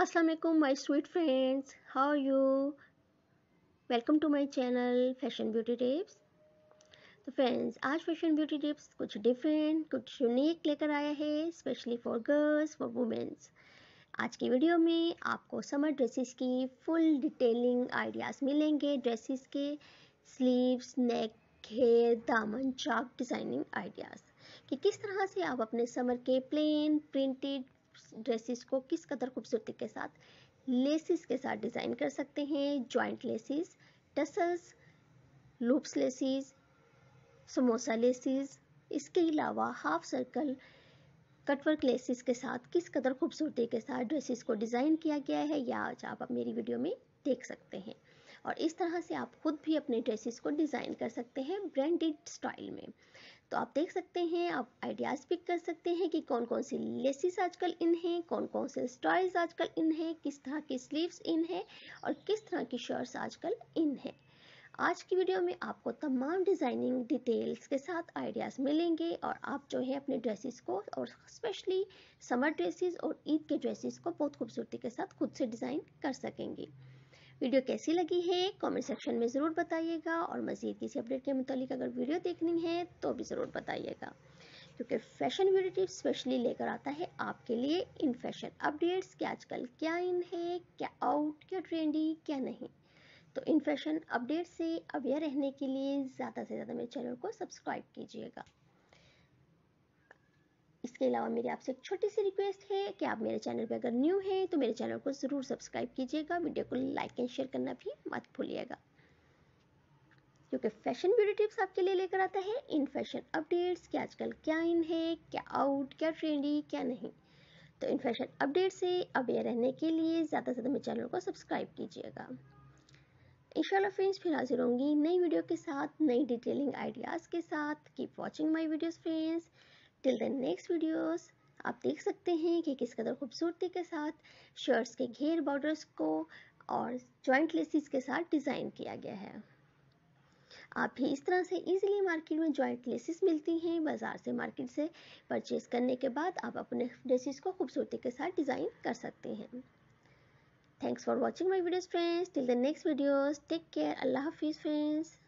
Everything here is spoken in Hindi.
Aslam my sweet friends how are you welcome to my channel fashion beauty tips तो फ्रेंड्स आज फैशन ब्यूटी टिप्स कुछ डिफरेंट कुछ यूनिक लेकर आया है specially for girls for womens आज की वीडियो में आपको समर ड्रेसेस की फुल डिटेलिंग आइडियाज़ मिलेंगे ड्रेसेस के स्लीव्स नेक हेयर दामन चाक डिज़ाइनिंग आइडियाज़ कि किस तरह से आप अपने समर के प्लेन प्रिंटेड ड्रेसेस को किस कदर खूबसूरती के साथ लेसिस के साथ डिज़ाइन कर सकते हैं joint laces tassels loops laces samosa laces इसके अलावा हाफ सर्कल कटवर्क लेसिस के साथ किस कदर खूबसूरती के साथ ड्रेसेस को डिज़ाइन किया गया है या आज आप मेरी वीडियो में देख सकते हैं और इस तरह से आप खुद भी अपने ड्रेसेस को डिज़ाइन कर सकते हैं ब्रांडेड स्टाइल में तो आप देख सकते हैं आप आइडियाज़ पिक कर सकते हैं कि कौन कौन सी लेसिस आजकल इन हैं कौन कौन से स्टॉल्स आजकल इन हैं किस तरह की स्लीव्स इन हैं और किस तरह की शर्ट्स आजकल इन हैं आज की वीडियो में आपको तमाम डिज़ाइनिंग डिटेल्स के साथ आइडियाज़ मिलेंगे और आप जो है अपने ड्रेसेस को और स्पेशली समर ड्रेसेस और ईद के ड्रेसेस को बहुत खूबसूरती के साथ खुद से डिज़ाइन कर सकेंगे वीडियो कैसी लगी है कमेंट सेक्शन में ज़रूर बताइएगा और मज़ीद किसी अपडेट के मुतालिक अगर वीडियो देखनी है तो भी ज़रूर बताइएगा क्योंकि फैशन वीडियो टिप्स स्पेशली लेकर आता है आपके लिए इन फैशन अपडेट्स कि आजकल क्या इन है क्या आउट क्या ट्रेंडी क्या नहीं तो इन फैशन अपडेट से अवेयर रहने के लिए ज़्यादा से ज़्यादा मेरे चैनल को सब्सक्राइब कीजिएगा इसके अलावा मेरी आपसे एक छोटी सी रिक्वेस्ट है कि आप मेरे चैनल पर अगर न्यू हैं तो मेरे चैनल को ज़रूर सब्सक्राइब कीजिएगा वीडियो को लाइक एंड शेयर करना भी मत भूलिएगा क्योंकि फैशन ब्यूटी टिप्स आपके लिए लेकर आता है इन फैशन अपडेट्स कि आजकल क्या इन है क्या आउट क्या ट्रेंडी क्या नहीं तो इन फैशन अपडेट से अवेयर रहने के लिए ज़्यादा से ज़्यादा मेरे चैनल को सब्सक्राइब कीजिएगा इंशाल्लाह फ्रेंड्स फिर हाजिर होंगी नई वीडियो के साथ नई डिटेलिंग आइडियाज़ के साथ keep watching my videos friends till the next videos आप देख सकते हैं कि किस कदर खूबसूरती के साथ शर्ट्स के घेर बॉर्डर्स को और जॉइंट लेसिस के साथ डिज़ाइन किया गया है आप भी इस तरह से इजीली मार्केट में जॉइंट लेसिस मिलती हैं बाज़ार से मार्केट से परचेज़ करने के बाद आप अपने ड्रेसिस को खूबसूरती के साथ डिज़ाइन कर सकते हैं thanks for watching my videos friends till the next videos take care अल्लाह हाफिज़ फ्रेंड्स